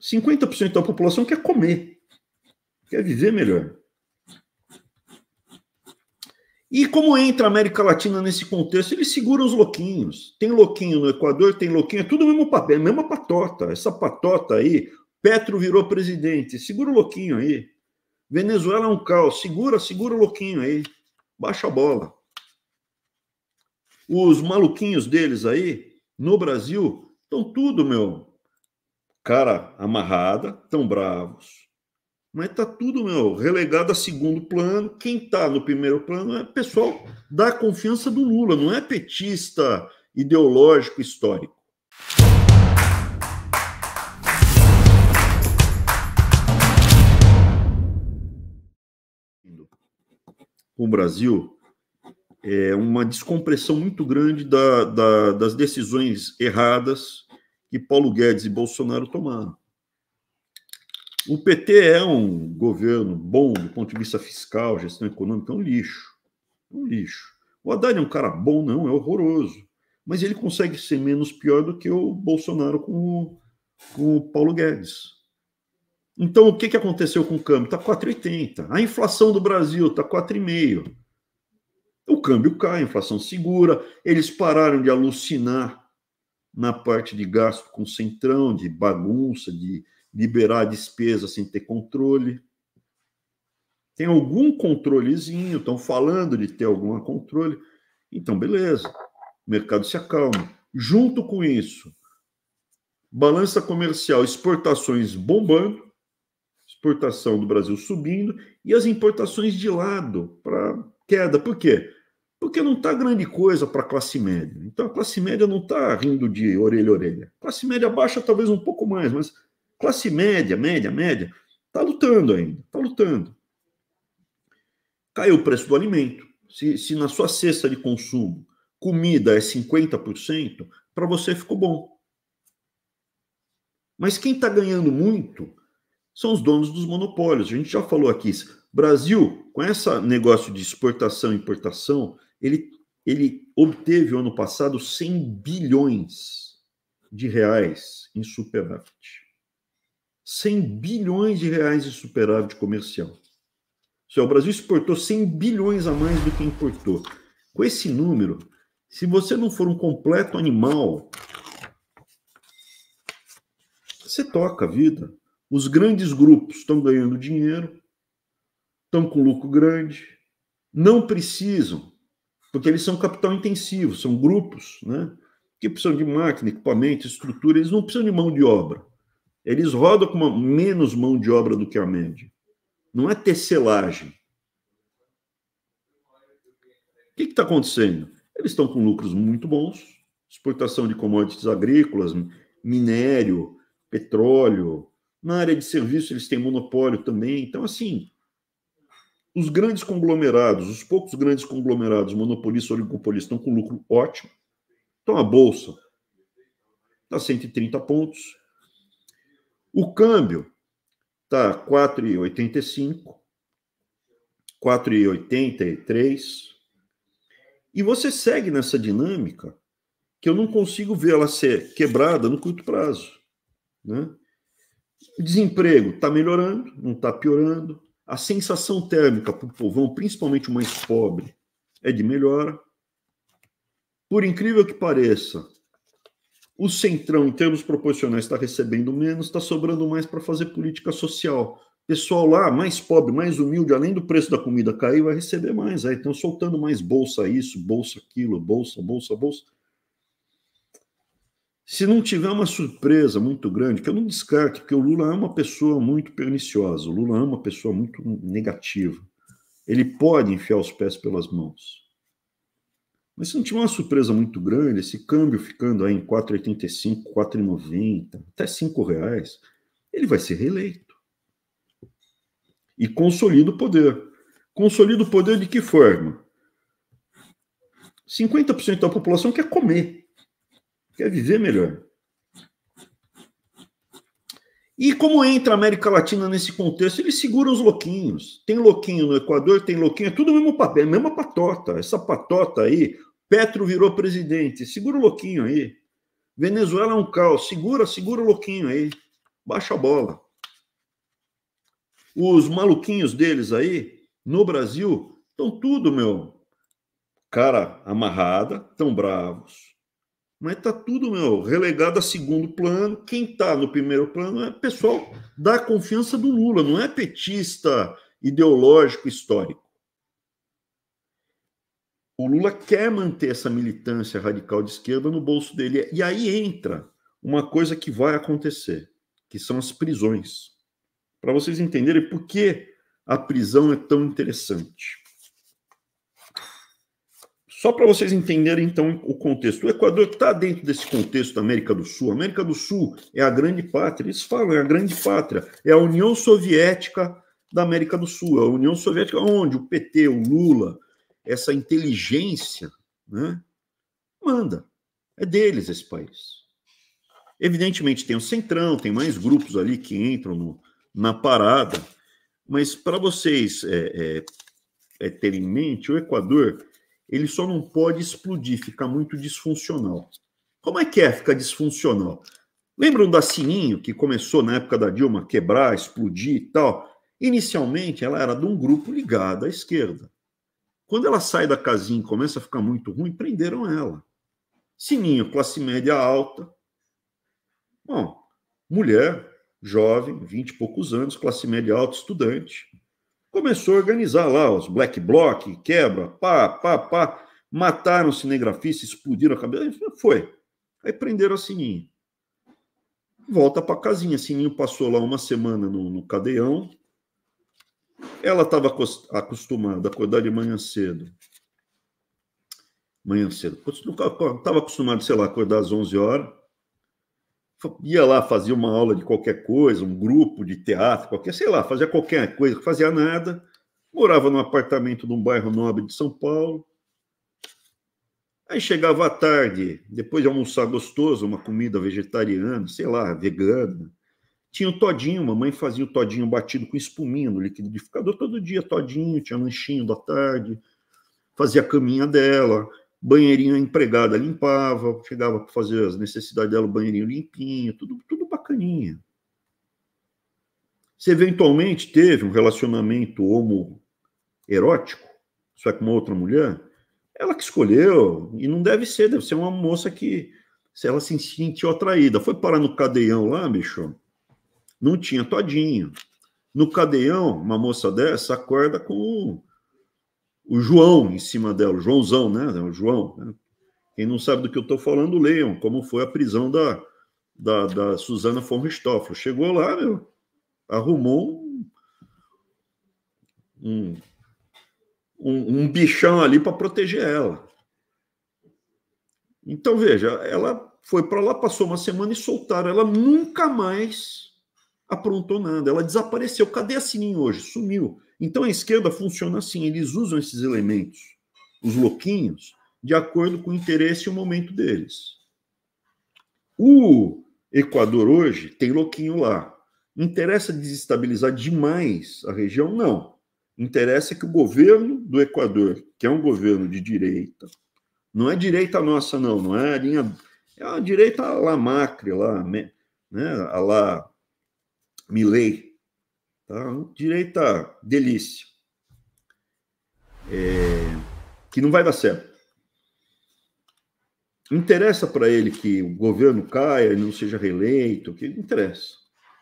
50% da população quer comer, quer viver melhor. E como entra a América Latina nesse contexto? Eles seguram os louquinhos. Tem louquinho no Equador, tem louquinho, é tudo mesmo papel, é mesma patota. Essa patota aí, Petro virou presidente, segura o louquinho aí. Venezuela é um caos, segura, segura o louquinho aí. Baixa a bola. Os maluquinhos deles aí, no Brasil, estão tudo, meu, cara amarrada, tão bravos. Mas tá tudo, meu, relegado a segundo plano. Quem está no primeiro plano é pessoal da confiança do Lula, não é petista ideológico histórico. O Brasil é uma descompressão muito grande da, da, das decisões erradas que Paulo Guedes e Bolsonaro tomaram. O PT é um governo bom do ponto de vista fiscal, gestão econômica, é um lixo. É um lixo. O Haddad é um cara bom, não, é horroroso. Mas ele consegue ser menos pior do que o Bolsonaro com o, com o Paulo Guedes. Então, o que, que aconteceu com o câmbio? Está 4,80. A inflação do Brasil está 4,5. O câmbio cai, a inflação segura. Eles pararam de alucinar na parte de gasto com centrão, de bagunça, de liberar a despesa sem ter controle. Tem algum controlezinho, estão falando de ter algum controle. Então, beleza, o mercado se acalma. Junto com isso, balança comercial, exportações bombando, exportação do Brasil subindo e as importações de lado para queda. Por quê? Porque não está grande coisa para a classe média. Então a classe média não está rindo de orelha a orelha. Classe média baixa talvez um pouco mais, mas classe média, média, média, está lutando ainda, está lutando. Caiu o preço do alimento. Se, se na sua cesta de consumo comida é 50%, para você ficou bom. Mas quem está ganhando muito são os donos dos monopólios. A gente já falou aqui. Brasil, com esse negócio de exportação e importação, ele, ele obteve ano passado 100 bilhões de reais em superávit. 100 bilhões de reais de superávit comercial. É, o Brasil exportou 100 bilhões a mais do que importou. Com esse número, se você não for um completo animal, você toca a vida. Os grandes grupos estão ganhando dinheiro, estão com lucro grande, não precisam porque eles são capital intensivo, são grupos, né? Que precisam de máquina, equipamento, estrutura, eles não precisam de mão de obra. Eles rodam com uma, menos mão de obra do que a média. Não é tecelagem. O que está acontecendo? Eles estão com lucros muito bons, exportação de commodities agrícolas, minério, petróleo. Na área de serviço, eles têm monopólio também. Então, assim, os grandes conglomerados, os poucos grandes conglomerados, monopolistas, oligopolistas, estão com lucro ótimo. Então a bolsa está 130 pontos. O câmbio está 4,85, 4,83. E você segue nessa dinâmica que eu não consigo ver ela ser quebrada no curto prazo. Né? O desemprego está melhorando, não está piorando. A sensação térmica para o povão, principalmente o mais pobre, é de melhora. Por incrível que pareça, o centrão, em termos proporcionais, está recebendo menos, está sobrando mais para fazer política social. Pessoal lá, mais pobre, mais humilde, além do preço da comida cair, vai receber mais. Aí ah, estão soltando mais bolsa isso, bolsa aquilo, bolsa, bolsa, bolsa. Se não tiver uma surpresa muito grande, que eu não descarto, porque o Lula é uma pessoa muito perniciosa, o Lula é uma pessoa muito negativa. Ele pode enfiar os pés pelas mãos. Mas se não tiver uma surpresa muito grande, esse câmbio ficando aí em 4,85, 4,90, até 5 reais, ele vai ser reeleito. E consolida o poder. Consolida o poder de que forma? 50% da população quer comer quer viver melhor. E como entra a América Latina nesse contexto? Eles seguram os louquinhos. Tem louquinho no Equador, tem louquinho, é tudo o mesmo papel, é a mesma patota. Essa patota aí, Petro virou presidente, segura o louquinho aí. Venezuela é um caos, segura, segura o louquinho aí. Baixa a bola. Os maluquinhos deles aí, no Brasil, estão tudo, meu. Cara amarrada, tão bravos mas está tudo meu, relegado a segundo plano. Quem está no primeiro plano é pessoal da confiança do Lula, não é petista ideológico histórico. O Lula quer manter essa militância radical de esquerda no bolso dele. E aí entra uma coisa que vai acontecer, que são as prisões. Para vocês entenderem por que a prisão é tão interessante. Só para vocês entenderem, então, o contexto. O Equador está dentro desse contexto da América do Sul. A América do Sul é a grande pátria, eles falam, é a grande pátria. É a União Soviética da América do Sul. É a União Soviética é onde o PT, o Lula, essa inteligência, né, manda. É deles esse país. Evidentemente, tem o Centrão, tem mais grupos ali que entram no, na parada. Mas para vocês é, é, é, terem em mente, o Equador ele só não pode explodir, ficar muito disfuncional. Como é que é ficar disfuncional? Lembram da Sininho, que começou na época da Dilma quebrar, explodir e tal? Inicialmente, ela era de um grupo ligado à esquerda. Quando ela sai da casinha e começa a ficar muito ruim, prenderam ela. Sininho, classe média alta. Bom, mulher, jovem, vinte e poucos anos, classe média alta, estudante começou a organizar lá os black bloc, quebra, pá, pá, pá. Mataram o cinegrafista, explodiram a cabeça. Foi. Aí prenderam a Sininho. Volta para casinha. Sininho passou lá uma semana no, no cadeião. Ela estava acostumada a acordar de manhã cedo. Manhã cedo. Estava acostumada, sei lá, acordar às 11 horas ia lá, fazia uma aula de qualquer coisa, um grupo de teatro, qualquer, sei lá, fazia qualquer coisa, fazia nada, morava num apartamento num bairro nobre de São Paulo. Aí chegava à tarde, depois de almoçar gostoso, uma comida vegetariana, sei lá, vegana. Tinha o todinho, mamãe fazia o todinho batido com espuminha no liquidificador todo dia, todinho, tinha lanchinho da tarde, fazia a caminha dela, banheirinho a empregada limpava, chegava para fazer as necessidades dela, o banheirinho limpinho, tudo, tudo bacaninha. Se eventualmente teve um relacionamento homoerótico, só é com uma outra mulher, ela que escolheu, e não deve ser, deve ser uma moça que, se ela se sentiu atraída, foi parar no cadeião lá, bicho, não tinha todinho. No cadeião, uma moça dessa acorda com o João em cima dela, o Joãozão, né? O João. Né? Quem não sabe do que eu estou falando, leiam como foi a prisão da, da, da Suzana von Richthofen. Chegou lá, meu, arrumou um, um, um bichão ali para proteger ela. Então, veja, ela foi para lá, passou uma semana e soltaram. Ela nunca mais aprontou nada. Ela desapareceu. Cadê a Sininho hoje? Sumiu. Então a esquerda funciona assim, eles usam esses elementos, os louquinhos, de acordo com o interesse e o momento deles. O Equador hoje tem louquinho lá. Interessa desestabilizar demais a região? Não. Interessa que o governo do Equador, que é um governo de direita, não é direita nossa, não, não é a linha. É a direita lá macre, lá, né, a né, lá Milley, Tá? Direita delícia. É, que não vai dar certo. Interessa para ele que o governo caia, e não seja reeleito, que interessa.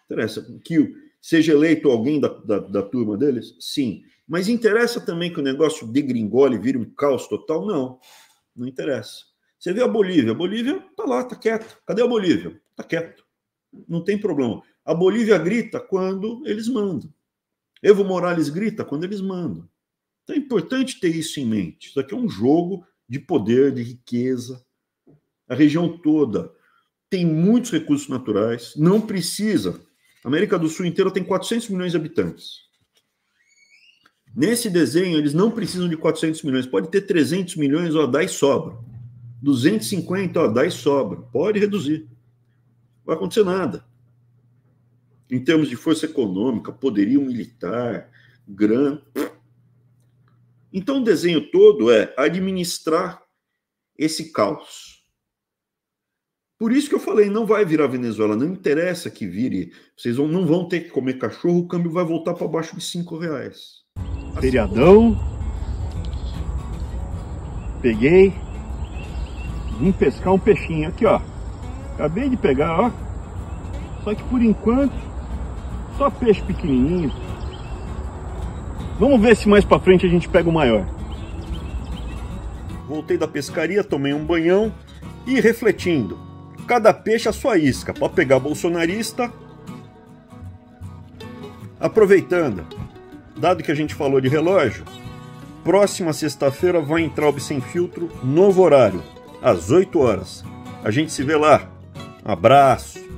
Interessa que seja eleito alguém da, da, da turma deles? Sim. Mas interessa também que o negócio degringole e vire um caos total? Não. Não interessa. Você vê a Bolívia. A Bolívia tá lá, tá quieto. Cadê a Bolívia? Tá quieto. Não tem problema. A Bolívia grita quando eles mandam. Evo Morales grita quando eles mandam. Então é importante ter isso em mente. Isso aqui é um jogo de poder, de riqueza. A região toda tem muitos recursos naturais, não precisa. A América do Sul inteira tem 400 milhões de habitantes. Nesse desenho, eles não precisam de 400 milhões. Pode ter 300 milhões, ó, dá e sobra. 250, ó, dá e sobra. Pode reduzir. Não vai acontecer nada em termos de força econômica, poderio militar, grana. Então, o desenho todo é administrar esse caos. Por isso que eu falei, não vai virar Venezuela, não interessa que vire. Vocês vão, não vão ter que comer cachorro, o câmbio vai voltar para baixo de cinco reais. Feriadão. Peguei. Vim pescar um peixinho aqui, ó. Acabei de pegar, ó. Só que por enquanto só peixe pequenininho. Vamos ver se mais para frente a gente pega o maior. Voltei da pescaria, tomei um banhão e refletindo. Cada peixe a sua isca, para pegar bolsonarista. Aproveitando, dado que a gente falou de relógio, próxima sexta-feira vai entrar o Sem Filtro, novo horário, às 8 horas. A gente se vê lá. Um abraço.